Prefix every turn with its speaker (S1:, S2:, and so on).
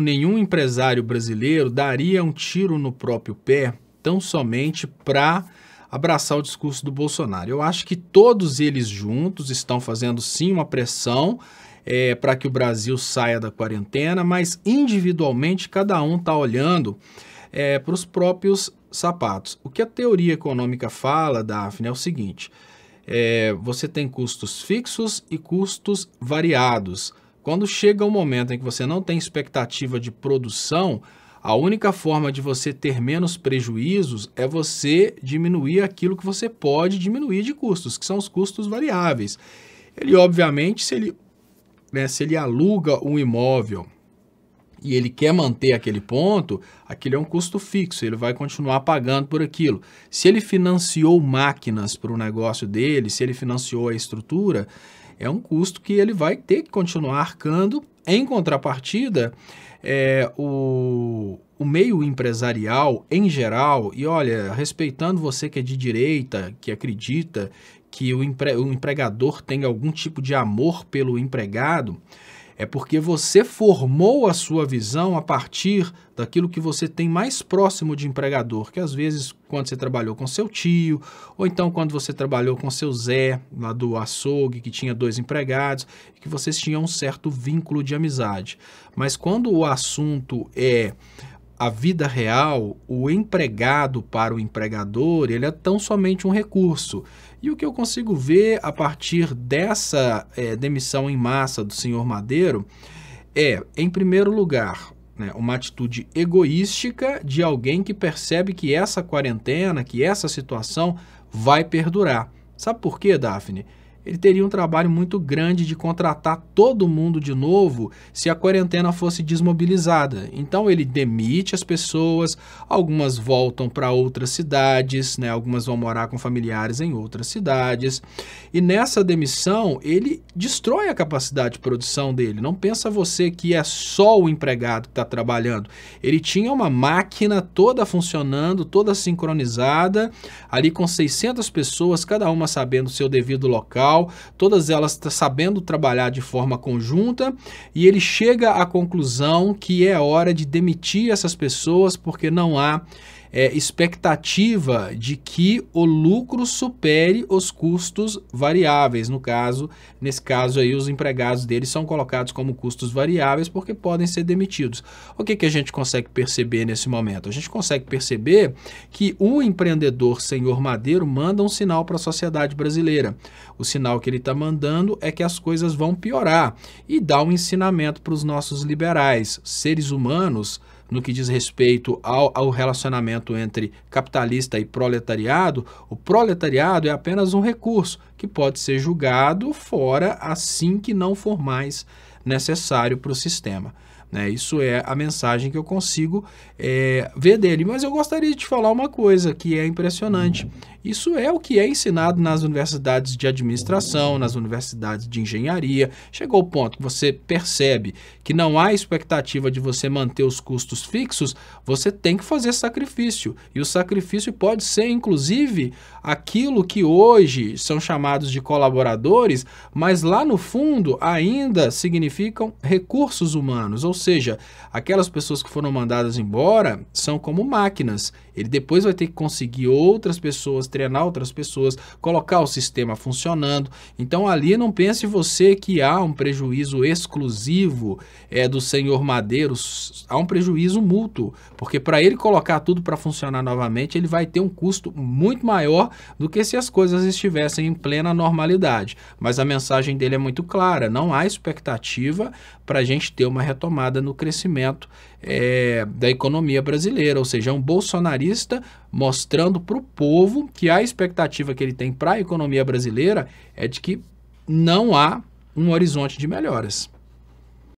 S1: nenhum empresário brasileiro daria um tiro no próprio pé tão somente para abraçar o discurso do Bolsonaro. Eu acho que todos eles juntos estão fazendo sim uma pressão é, para que o Brasil saia da quarentena, mas individualmente cada um está olhando é, para os próprios sapatos. O que a teoria econômica fala, Daphne, é o seguinte: é, você tem custos fixos e custos variados. Quando chega o um momento em que você não tem expectativa de produção, a única forma de você ter menos prejuízos é você diminuir aquilo que você pode diminuir de custos, que são os custos variáveis. Ele, obviamente, se ele, né, se ele aluga um imóvel e ele quer manter aquele ponto, aquilo é um custo fixo, ele vai continuar pagando por aquilo. Se ele financiou máquinas para o negócio dele, se ele financiou a estrutura, é um custo que ele vai ter que continuar arcando. Em contrapartida, é, o, o meio empresarial em geral, e olha, respeitando você que é de direita, que acredita que o, empre, o empregador tem algum tipo de amor pelo empregado, é porque você formou a sua visão a partir daquilo que você tem mais próximo de empregador, que às vezes quando você trabalhou com seu tio, ou então quando você trabalhou com seu Zé, lá do açougue, que tinha dois empregados, e que vocês tinham um certo vínculo de amizade. Mas quando o assunto é a vida real, o empregado para o empregador, ele é tão somente um recurso. E o que eu consigo ver a partir dessa é, demissão em massa do senhor Madeiro é, em primeiro lugar, né, uma atitude egoística de alguém que percebe que essa quarentena, que essa situação vai perdurar. Sabe por quê, Daphne? ele teria um trabalho muito grande de contratar todo mundo de novo se a quarentena fosse desmobilizada. Então ele demite as pessoas, algumas voltam para outras cidades, né? algumas vão morar com familiares em outras cidades. E nessa demissão, ele destrói a capacidade de produção dele. Não pensa você que é só o empregado que está trabalhando. Ele tinha uma máquina toda funcionando, toda sincronizada, ali com 600 pessoas, cada uma sabendo o seu devido local todas elas sabendo trabalhar de forma conjunta, e ele chega à conclusão que é hora de demitir essas pessoas porque não há é, expectativa de que o lucro supere os custos variáveis. No caso, nesse caso aí, os empregados deles são colocados como custos variáveis porque podem ser demitidos. O que, que a gente consegue perceber nesse momento? A gente consegue perceber que o empreendedor senhor Madeiro manda um sinal para a sociedade brasileira. O sinal que ele está mandando é que as coisas vão piorar e dá um ensinamento para os nossos liberais, seres humanos no que diz respeito ao, ao relacionamento entre capitalista e proletariado, o proletariado é apenas um recurso que pode ser julgado fora assim que não for mais necessário para o sistema. Né? Isso é a mensagem que eu consigo é, ver dele. Mas eu gostaria de te falar uma coisa que é impressionante. Isso é o que é ensinado nas universidades de administração, nas universidades de engenharia. Chegou o ponto que você percebe que não há expectativa de você manter os custos fixos, você tem que fazer sacrifício. E o sacrifício pode ser, inclusive, aquilo que hoje são chamados de colaboradores, mas lá no fundo ainda significam recursos humanos, ou seja, aquelas pessoas que foram mandadas embora são como máquinas. Ele depois vai ter que conseguir outras pessoas treinar outras pessoas, colocar o sistema funcionando. Então ali não pense você que há um prejuízo exclusivo é, do senhor Madeiro, há um prejuízo mútuo, porque para ele colocar tudo para funcionar novamente, ele vai ter um custo muito maior do que se as coisas estivessem em plena normalidade. Mas a mensagem dele é muito clara, não há expectativa para a gente ter uma retomada no crescimento é, da economia brasileira, ou seja, é um bolsonarista mostrando para o povo que a expectativa que ele tem para a economia brasileira é de que não há um horizonte de melhoras.